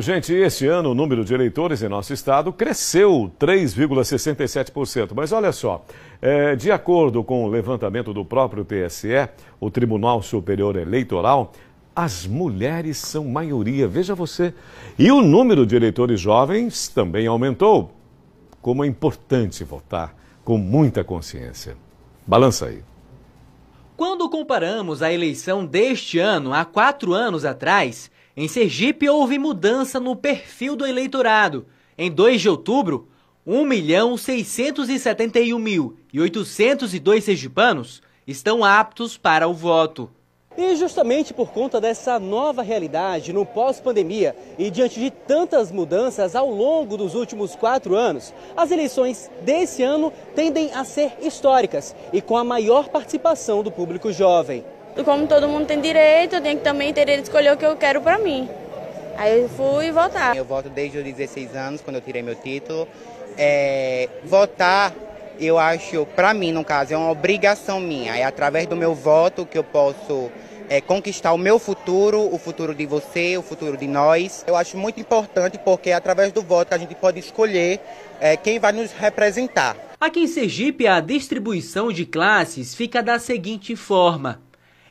gente, este ano o número de eleitores em nosso estado cresceu 3,67%. Mas olha só, é, de acordo com o levantamento do próprio TSE, o Tribunal Superior Eleitoral, as mulheres são maioria, veja você. E o número de eleitores jovens também aumentou. Como é importante votar com muita consciência. Balança aí. Quando comparamos a eleição deste ano a quatro anos atrás em Sergipe, houve mudança no perfil do eleitorado. Em 2 de outubro, 1.671.802 sergipanos estão aptos para o voto. E justamente por conta dessa nova realidade no pós-pandemia e diante de tantas mudanças ao longo dos últimos quatro anos, as eleições desse ano tendem a ser históricas e com a maior participação do público jovem como todo mundo tem direito, eu tenho que também ter ele escolher o que eu quero para mim. Aí eu fui votar. Eu voto desde os 16 anos, quando eu tirei meu título. É, votar, eu acho, para mim, no caso, é uma obrigação minha. É através do meu voto que eu posso é, conquistar o meu futuro, o futuro de você, o futuro de nós. Eu acho muito importante porque é através do voto que a gente pode escolher é, quem vai nos representar. Aqui em Sergipe, a distribuição de classes fica da seguinte forma.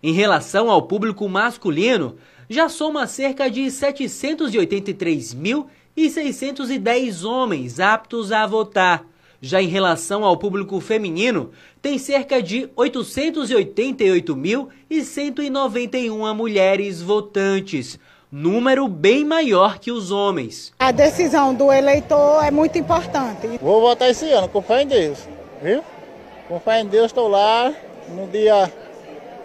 Em relação ao público masculino, já soma cerca de 783.610 homens aptos a votar. Já em relação ao público feminino, tem cerca de 888.191 mulheres votantes, número bem maior que os homens. A decisão do eleitor é muito importante. Vou votar esse ano, com fé em Deus, viu? Com fé em Deus, estou lá no dia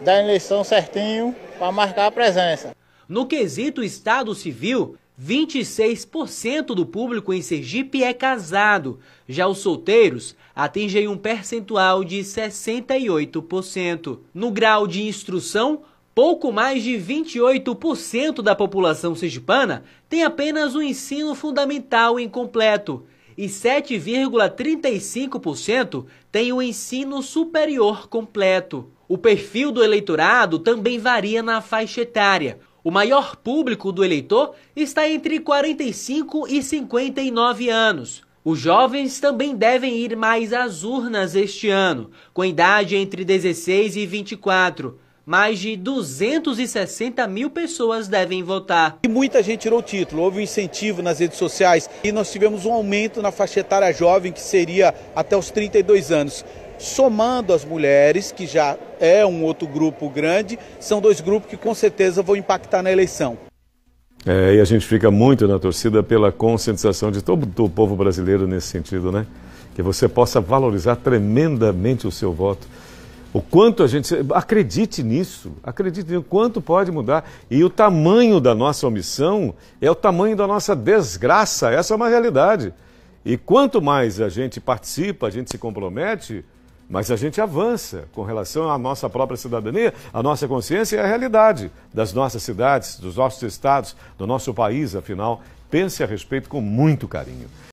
da eleição certinho para marcar a presença. No quesito Estado Civil, 26% do público em Sergipe é casado. Já os solteiros atingem um percentual de 68%. No grau de instrução, pouco mais de 28% da população sergipana tem apenas o um ensino fundamental incompleto e 7,35% têm o ensino superior completo. O perfil do eleitorado também varia na faixa etária. O maior público do eleitor está entre 45 e 59 anos. Os jovens também devem ir mais às urnas este ano, com idade entre 16 e 24 mais de 260 mil pessoas devem votar. E muita gente tirou o título, houve um incentivo nas redes sociais e nós tivemos um aumento na faixa etária jovem, que seria até os 32 anos. Somando as mulheres, que já é um outro grupo grande, são dois grupos que com certeza vão impactar na eleição. É, e a gente fica muito na torcida pela conscientização de todo o povo brasileiro nesse sentido, né? Que você possa valorizar tremendamente o seu voto. O quanto a gente. Acredite nisso, acredite no quanto pode mudar. E o tamanho da nossa omissão é o tamanho da nossa desgraça. Essa é uma realidade. E quanto mais a gente participa, a gente se compromete, mas a gente avança com relação à nossa própria cidadania, à nossa consciência e é à realidade das nossas cidades, dos nossos estados, do nosso país, afinal. Pense a respeito com muito carinho.